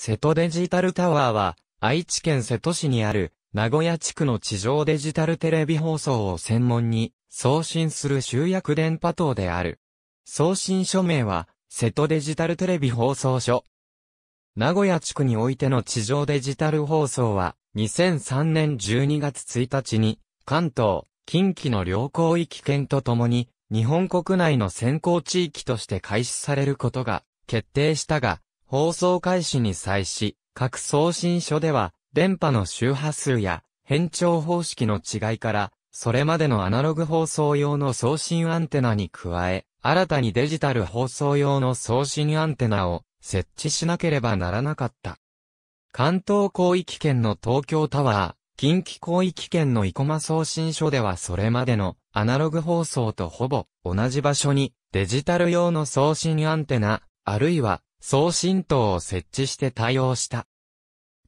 瀬戸デジタルタワーは、愛知県瀬戸市にある、名古屋地区の地上デジタルテレビ放送を専門に、送信する集約電波塔である。送信署名は、瀬戸デジタルテレビ放送所。名古屋地区においての地上デジタル放送は、2003年12月1日に、関東、近畿の両広域圏とともに、日本国内の先行地域として開始されることが決定したが、放送開始に際し、各送信所では、電波の周波数や変調方式の違いから、それまでのアナログ放送用の送信アンテナに加え、新たにデジタル放送用の送信アンテナを設置しなければならなかった。関東広域圏の東京タワー、近畿広域圏の生駒送信所ではそれまでのアナログ放送とほぼ同じ場所にデジタル用の送信アンテナ、あるいは送信塔を設置して対応した。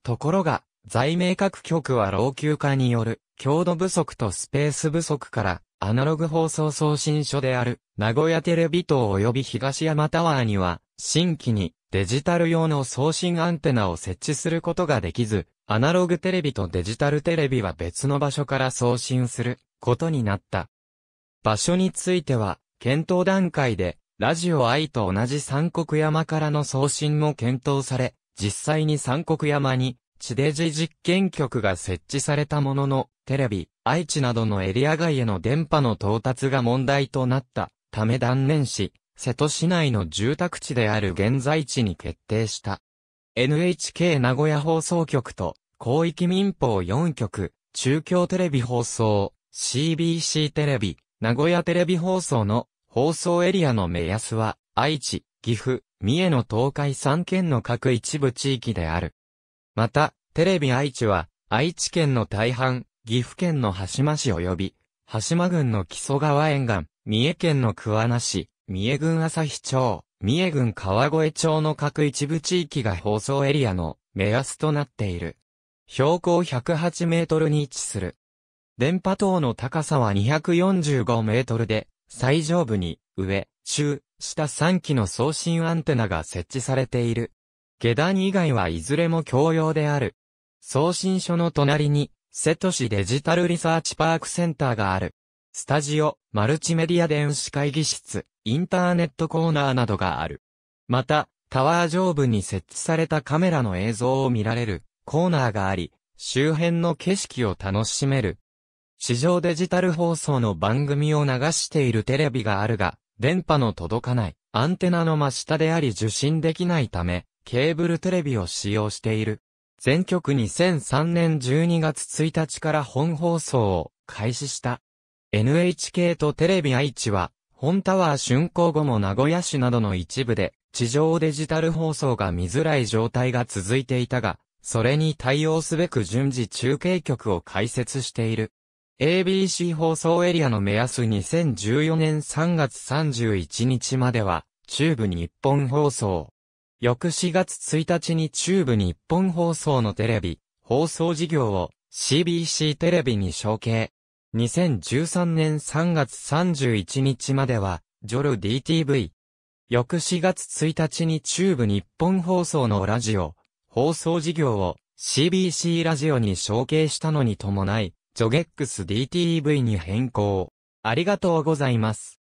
ところが、在明各局は老朽化による強度不足とスペース不足から、アナログ放送送信所である、名古屋テレビ塔及び東山タワーには、新規にデジタル用の送信アンテナを設置することができず、アナログテレビとデジタルテレビは別の場所から送信することになった。場所については、検討段階でラジオ愛と同じ三国山からの送信も検討され、実際に三国山に地デジ実験局が設置されたものの、テレビ、愛知などのエリア外への電波の到達が問題となったため断念し、瀬戸市内の住宅地である現在地に決定した。NHK 名古屋放送局と広域民放4局、中京テレビ放送、CBC テレビ、名古屋テレビ放送の放送エリアの目安は、愛知、岐阜、三重の東海3県の各一部地域である。また、テレビ愛知は、愛知県の大半、岐阜県の橋間市及び、橋間郡の木曽川沿岸、三重県の桑名市、三重郡朝日町、三重郡川越町の各一部地域が放送エリアの目安となっている。標高108メートルに位置する。電波塔の高さは245メートルで、最上部に、上、中、下3機の送信アンテナが設置されている。下段以外はいずれも共用である。送信所の隣に、瀬戸市デジタルリサーチパークセンターがある。スタジオ、マルチメディア電子会議室、インターネットコーナーなどがある。また、タワー上部に設置されたカメラの映像を見られるコーナーがあり、周辺の景色を楽しめる市場デジタル放送の番組を流しているテレビがあるが、電波の届かないアンテナの真下であり受信できないため、ケーブルテレビを使用している。全局2003年12月1日から本放送を開始した。NHK とテレビ愛知は、本タワー竣工後も名古屋市などの一部で、地上デジタル放送が見づらい状態が続いていたが、それに対応すべく順次中継局を開設している。ABC 放送エリアの目安2014年3月31日までは、中部日本放送。翌4月1日に中部日本放送のテレビ、放送事業を CBC テレビに承継。2013年3月31日までは、ジョル DTV。翌4月1日に中部日本放送のラジオ、放送事業を CBC ラジオに承継したのに伴い、ジョゲックス DTV に変更。ありがとうございます。